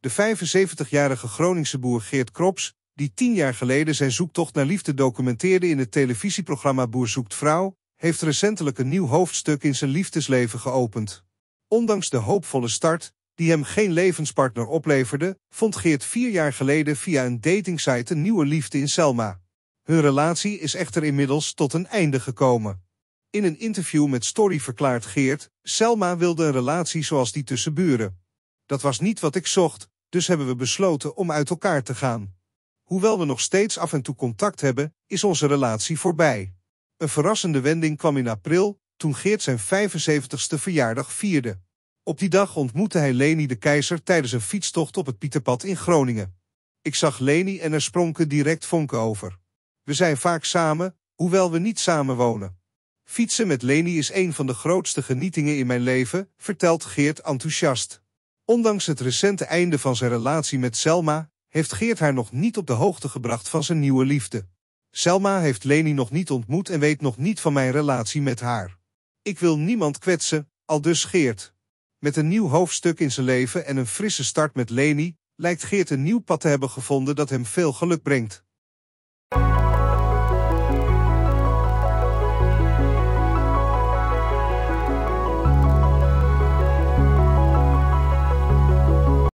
de 75-jarige Groningse boer Geert Krops, die tien jaar geleden zijn zoektocht naar liefde documenteerde in het televisieprogramma Boer zoekt vrouw, heeft recentelijk een nieuw hoofdstuk in zijn liefdesleven geopend. Ondanks de hoopvolle start, die hem geen levenspartner opleverde, vond Geert vier jaar geleden via een datingsite een nieuwe liefde in Selma. Hun relatie is echter inmiddels tot een einde gekomen. In een interview met Story verklaart Geert, Selma wilde een relatie zoals die tussen buren. Dat was niet wat ik zocht, dus hebben we besloten om uit elkaar te gaan. Hoewel we nog steeds af en toe contact hebben, is onze relatie voorbij. Een verrassende wending kwam in april, toen Geert zijn 75ste verjaardag vierde. Op die dag ontmoette hij Leni de Keizer tijdens een fietstocht op het Pieterpad in Groningen. Ik zag Leni en er spronken direct vonken over. We zijn vaak samen, hoewel we niet samen wonen. Fietsen met Leni is een van de grootste genietingen in mijn leven, vertelt Geert enthousiast. Ondanks het recente einde van zijn relatie met Selma, heeft Geert haar nog niet op de hoogte gebracht van zijn nieuwe liefde. Selma heeft Leni nog niet ontmoet en weet nog niet van mijn relatie met haar. Ik wil niemand kwetsen, al dus Geert. Met een nieuw hoofdstuk in zijn leven en een frisse start met Leni, lijkt Geert een nieuw pad te hebben gevonden dat hem veel geluk brengt.